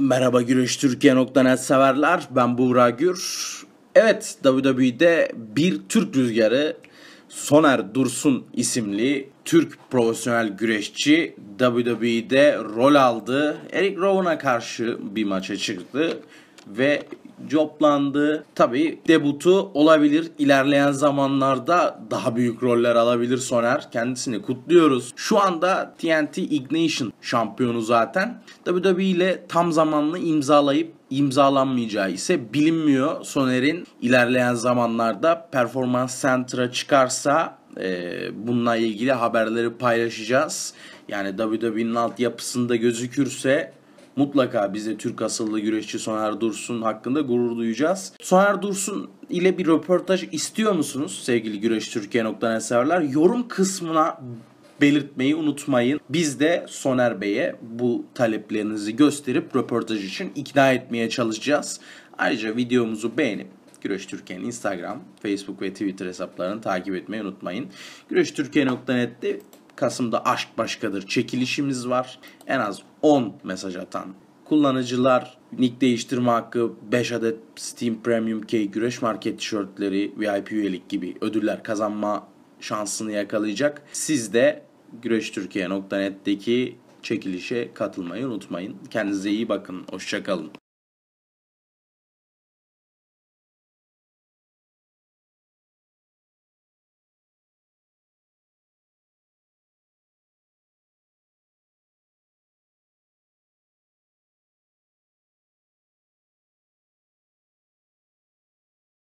Merhaba Güreş Türkiye Türkiye.net severler. Ben Buğra Gür. Evet WWE'de bir Türk rüzgarı Soner Dursun isimli Türk profesyonel güreşçi WWE'de rol aldı. Eric Rowan'a karşı bir maça çıktı ve coplandı. Tabii debutu olabilir. İlerleyen zamanlarda daha büyük roller alabilir Soner. Kendisini kutluyoruz. Şu anda TNT Ignition şampiyonu zaten. WWE ile tam zamanlı imzalayıp imzalanmayacağı ise bilinmiyor. Soner'in ilerleyen zamanlarda Performans Center'a çıkarsa e, bununla ilgili haberleri paylaşacağız. Yani WWE'nin altyapısında gözükürse mutlaka bize Türk asıllı güreşçi Soner Dursun hakkında gurur duyacağız. Soner Dursun ile bir röportaj istiyor musunuz sevgili Güreş güreştürkiye.net severler? Yorum kısmına belirtmeyi unutmayın. Biz de Soner Bey'e bu taleplerinizi gösterip röportaj için ikna etmeye çalışacağız. Ayrıca videomuzu beğenip Güreş Türkiye'nin Instagram, Facebook ve Twitter hesaplarını takip etmeyi unutmayın. Güreştürkiye.net'te Kasım'da aşk başkadır çekilişimiz var. En az 10 mesaj atan kullanıcılar nick değiştirme hakkı, 5 adet Steam Premium Key güreş market tişörtleri, VIP üyelik gibi ödüller kazanma şansını yakalayacak. Siz de güreştürkiye.net'teki çekilişe katılmayı unutmayın. Kendinize iyi bakın. Hoşçakalın.